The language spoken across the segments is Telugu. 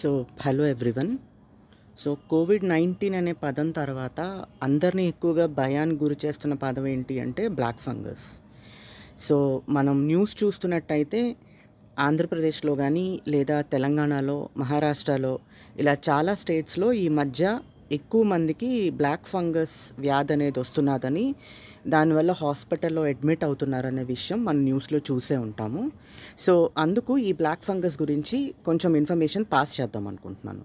so hello everyone so Covid nineteen అనే పదం తర్వాత అందరినీ ఎక్కువగా భయాన్ని గురి చేస్తున్న పదం ఏంటి అంటే బ్లాక్ ఫంగస్ సో మనం న్యూస్ చూస్తున్నట్టయితే ఆంధ్రప్రదేశ్లో కానీ లేదా తెలంగాణలో మహారాష్ట్రలో ఇలా చాలా స్టేట్స్లో ఈ మధ్య ఎక్కువ మందికి బ్లాక్ ఫంగస్ వ్యాధి అనేది వస్తున్నదని దానివల్ల హాస్పిటల్లో అడ్మిట్ అవుతున్నారనే విషయం మనం న్యూస్లో చూసే ఉంటాము సో అందుకు ఈ బ్లాక్ ఫంగస్ గురించి కొంచెం ఇన్ఫర్మేషన్ పాస్ చేద్దాం అనుకుంటున్నాను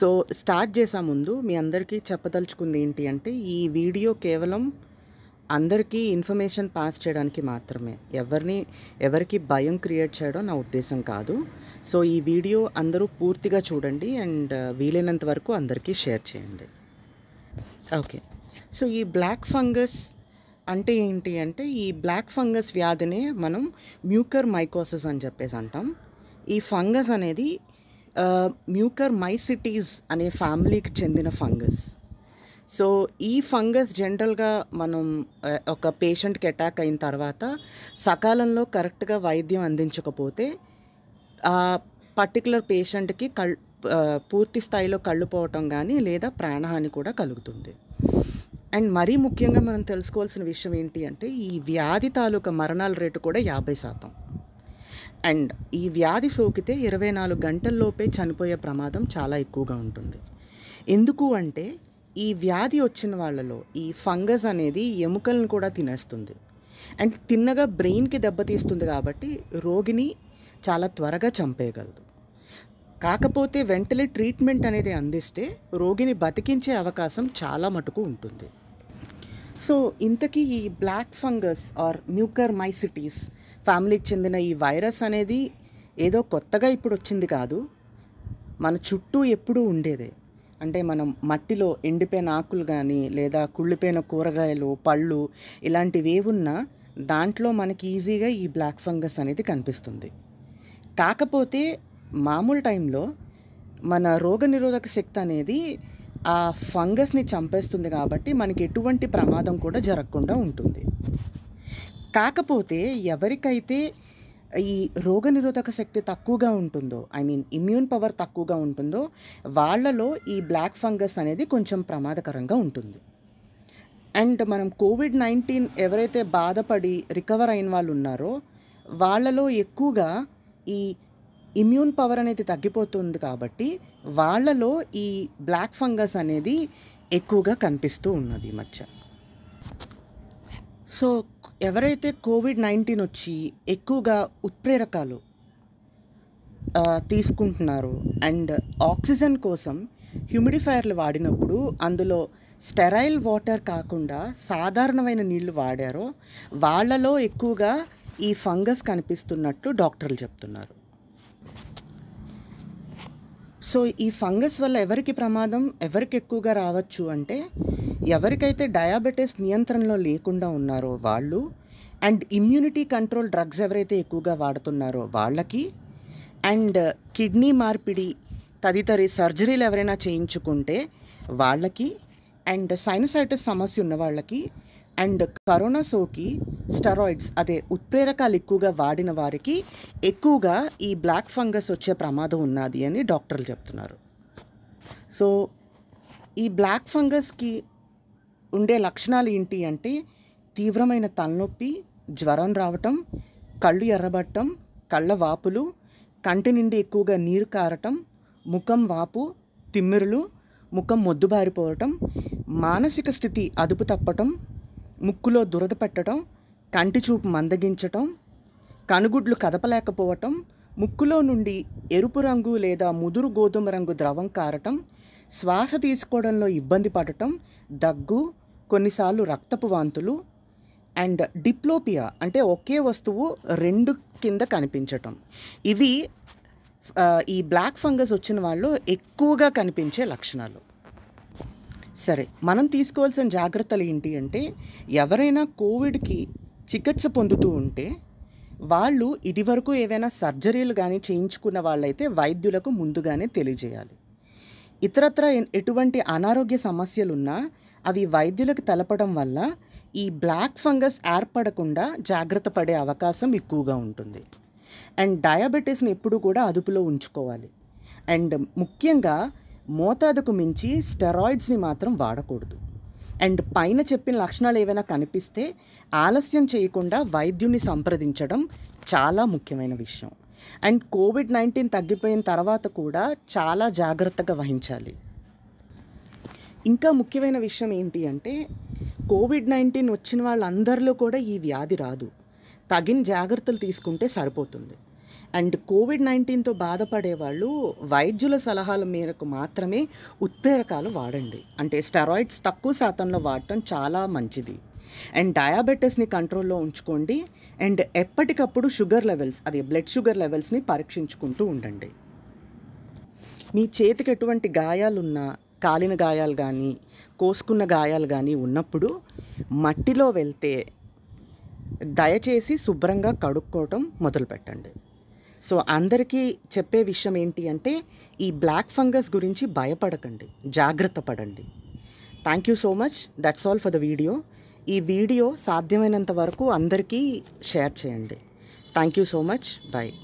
సో స్టార్ట్ చేసా ముందు మీ అందరికీ చెప్పదలుచుకుంది ఏంటి అంటే ఈ వీడియో కేవలం అందరికీ ఇన్ఫర్మేషన్ పాస్ చేయడానికి మాత్రమే ఎవరిని ఎవరికి భయం క్రియేట్ చేయడం నా ఉద్దేశం కాదు సో ఈ వీడియో అందరూ పూర్తిగా చూడండి అండ్ వీలైనంత వరకు అందరికీ షేర్ చేయండి ఓకే సో ఈ బ్లాక్ ఫంగస్ అంటే ఏంటి అంటే ఈ బ్లాక్ ఫంగస్ వ్యాధినే మనం మ్యూకర్ మైకోసిస్ అని చెప్పేసి అంటాం ఈ ఫంగస్ అనేది మ్యూకర్ మైసిటీస్ అనే ఫ్యామిలీకి చెందిన ఫంగస్ సో ఈ ఫంగస్ జనరల్గా మనం ఒక పేషెంట్కి అటాక్ అయిన తర్వాత సకాలంలో కరెక్ట్గా వైద్యం అందించకపోతే ఆ పర్టికులర్ పేషెంట్కి కళ్ పూర్తి స్థాయిలో కళ్ళు పోవటం కానీ లేదా ప్రాణహాని కూడా కలుగుతుంది అండ్ మరీ ముఖ్యంగా మనం తెలుసుకోవాల్సిన విషయం ఏంటి అంటే ఈ వ్యాధి తాలూకా మరణాల రేటు కూడా యాభై శాతం అండ్ ఈ వ్యాధి సోకితే ఇరవై నాలుగు గంటల్లోపే చనిపోయే ప్రమాదం చాలా ఎక్కువగా ఉంటుంది ఎందుకు అంటే ఈ వ్యాధి వచ్చిన వాళ్ళలో ఈ ఫంగస్ అనేది ఎముకలను కూడా తినేస్తుంది అండ్ తిన్నగా బ్రెయిన్కి దెబ్బతీస్తుంది కాబట్టి రోగిని చాలా త్వరగా చంపేయగలదు కాకపోతే వెంటనే ట్రీట్మెంట్ అనేది అందిస్తే రోగిని బతికించే అవకాశం చాలా మటుకు ఉంటుంది సో ఇంతకీ ఈ black fungus or mucormycetes ఫ్యామిలీకి చెందిన ఈ వైరస్ అనేది ఏదో కొత్తగా ఇప్పుడు వచ్చింది కాదు మన చుట్టూ ఎప్పుడూ ఉండేదే అంటే మనం మట్టిలో ఎండిపోయిన ఆకులు కానీ లేదా కుళ్ళిపోయిన కూరగాయలు పళ్ళు ఇలాంటివి ఏవున్నా దాంట్లో మనకి ఈజీగా ఈ బ్లాక్ ఫంగస్ అనేది కనిపిస్తుంది కాకపోతే మామూలు టైంలో మన రోగనిరోధక శక్తి అనేది ఆ ఫంగస్ని చంపేస్తుంది కాబట్టి మనకి ఎటువంటి ప్రమాదం కూడా జరగకుండా ఉంటుంది కాకపోతే ఎవరికైతే ఈ రోగనిరోధక శక్తి తక్కువగా ఉంటుందో ఐ మీన్ ఇమ్యూన్ పవర్ తక్కువగా ఉంటుందో వాళ్ళలో ఈ బ్లాక్ ఫంగస్ అనేది కొంచెం ప్రమాదకరంగా ఉంటుంది అండ్ మనం కోవిడ్ నైన్టీన్ ఎవరైతే బాధపడి రికవర్ అయిన వాళ్ళు ఉన్నారో వాళ్ళలో ఎక్కువగా ఈ ఇమ్యూన్ పవర్ అనేది తగ్గిపోతుంది కాబట్టి వాళ్ళలో ఈ బ్లాక్ ఫంగస్ అనేది ఎక్కువగా కనిపిస్తూ ఉన్నది ఈ మధ్య సో ఎవరైతే కోవిడ్ నైన్టీన్ వచ్చి ఎక్కువగా ఉత్ప్రేరకాలు తీసుకుంటున్నారు అండ్ ఆక్సిజన్ కోసం హ్యూమిడిఫైర్లు వాడినప్పుడు అందులో స్టెరైల్ వాటర్ కాకుండా సాధారణమైన నీళ్లు వాడారో వాళ్ళలో ఎక్కువగా ఈ ఫంగస్ కనిపిస్తున్నట్టు డాక్టర్లు చెప్తున్నారు సో ఈ ఫంగస్ వల్ల ఎవరికి ప్రమాదం ఎవరికి ఎక్కువగా రావచ్చు అంటే ఎవరికైతే డయాబెటీస్ నియంత్రణలో లేకుండా ఉన్నారో వాళ్ళు అండ్ ఇమ్యూనిటీ కంట్రోల్ డ్రగ్స్ ఎవరైతే ఎక్కువగా వాడుతున్నారో వాళ్ళకి అండ్ కిడ్నీ మార్పిడి తదితరి సర్జరీలు ఎవరైనా చేయించుకుంటే వాళ్ళకి అండ్ సైనసైటిస్ సమస్య ఉన్న వాళ్ళకి అండ్ కరోనా సోకి స్టెరాయిడ్స్ అదే ఉత్ప్రేరకాలు ఎక్కువగా వాడిన వారికి ఎక్కువగా ఈ బ్లాక్ ఫంగస్ వచ్చే ప్రమాదం ఉన్నది అని డాక్టర్లు చెప్తున్నారు సో ఈ బ్లాక్ ఫంగస్కి ఉండే లక్షణాలు ఏంటి అంటే తీవ్రమైన తలనొప్పి జ్వరం రావటం కళ్ళు ఎర్రబట్టం కళ్ళ వాపులు కంటి నుండి ఎక్కువగా నీరు కారటం ముఖం వాపు తిమ్మిరులు ముఖం మొద్దుబారిపోవటం మానసిక స్థితి అదుపు తప్పటం ముక్కులో దురద పెట్టడం కంటి చూపు మందగించటం కనుగుడ్లు కదపలేకపోవటం ముక్కులో నుండి ఎరుపు రంగు లేదా ముదురు గోధుమ రంగు ద్రవం కారటం శ్వాస తీసుకోవడంలో ఇబ్బంది పడటం దగ్గు కొన్నిసార్లు రక్తపు వాంతులు అండ్ డిప్లోపియా అంటే ఒకే వస్తువు రెండు కింద కనిపించటం ఇవి ఈ బ్లాక్ ఫంగస్ వచ్చిన వాళ్ళు ఎక్కువగా కనిపించే లక్షణాలు సరే మనం తీసుకోవాల్సిన జాగ్రత్తలు ఏంటి అంటే ఎవరైనా కోవిడ్కి చికిత్స పొందుతూ ఉంటే వాళ్ళు ఇదివరకు ఏవైనా సర్జరీలు కానీ చేయించుకున్న వాళ్ళైతే వైద్యులకు ముందుగానే తెలియజేయాలి ఇతరత్ర ఎటువంటి అనారోగ్య సమస్యలున్నా అవి వైద్యులకు తెలపడం వల్ల ఈ బ్లాక్ ఫంగస్ ఏర్పడకుండా జాగ్రత్త పడే అవకాశం ఎక్కువగా ఉంటుంది అండ్ డయాబెటీస్ని ఎప్పుడు కూడా అదుపులో ఉంచుకోవాలి అండ్ ముఖ్యంగా మోతాదుకు మించి స్టెరాయిడ్స్ని మాత్రం వాడకూడదు అండ్ పైన చెప్పిన లక్షణాలు ఏవైనా కనిపిస్తే ఆలస్యం చేయకుండా వైద్యుని సంప్రదించడం చాలా ముఖ్యమైన విషయం అండ్ కోవిడ్ నైన్టీన్ తగ్గిపోయిన తర్వాత కూడా చాలా జాగ్రత్తగా వహించాలి ఇంకా ముఖ్యమైన విషయం ఏంటి అంటే కోవిడ్ నైన్టీన్ వచ్చిన వాళ్ళందరిలో కూడా ఈ వ్యాధి రాదు తగిన జాగ్రత్తలు తీసుకుంటే సరిపోతుంది అండ్ కోవిడ్ నైన్టీన్తో బాధపడే వాళ్ళు వైద్యుల సలహాల మేరకు మాత్రమే ఉత్ప్రేరకాలు వాడండి అంటే స్టెరాయిడ్స్ తక్కువ శాతంలో వాడటం చాలా మంచిది అండ్ డయాబెటీస్ని కంట్రోల్లో ఉంచుకోండి అండ్ ఎప్పటికప్పుడు షుగర్ లెవెల్స్ అది బ్లడ్ షుగర్ లెవెల్స్ని పరీక్షించుకుంటూ ఉండండి మీ చేతికి ఎటువంటి గాయాలున్నా కాలిన గాయాలు కానీ కోసుకున్న గాయాలు కానీ ఉన్నప్పుడు మట్టిలో వెళ్తే దయచేసి శుభ్రంగా కడుక్కోవటం మొదలుపెట్టండి సో అందరికీ చెప్పే విషయం ఏంటి అంటే ఈ బ్లాక్ ఫంగస్ గురించి భయపడకండి జాగ్రత్త పడండి thank you so much that's all for the video ఈ వీడియో సాధ్యమైనంత వరకు అందరికీ షేర్ చేయండి thank you so much bye